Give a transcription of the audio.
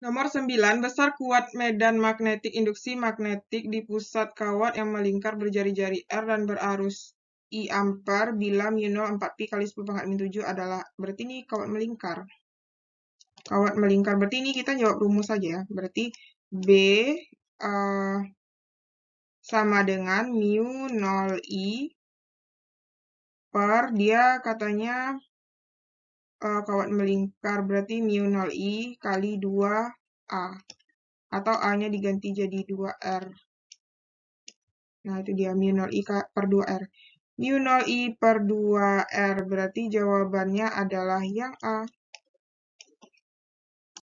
Nomor 9. Besar kuat medan magnetik induksi magnetik di pusat kawat yang melingkar berjari-jari R dan berarus I ampere bila mu 0 4 pi kali 10 pangkat min 7 adalah berarti ini kawat melingkar. Kawat melingkar berarti ini kita jawab rumus saja ya. Berarti B uh, sama dengan mu 0 I per dia katanya uh, eh, kawat melingkar berarti mu 0 i kali 2 a atau a-nya diganti jadi 2r. Nah, itu dia mu 0 i per 2r. Mu 0 i per 2r berarti jawabannya adalah yang a.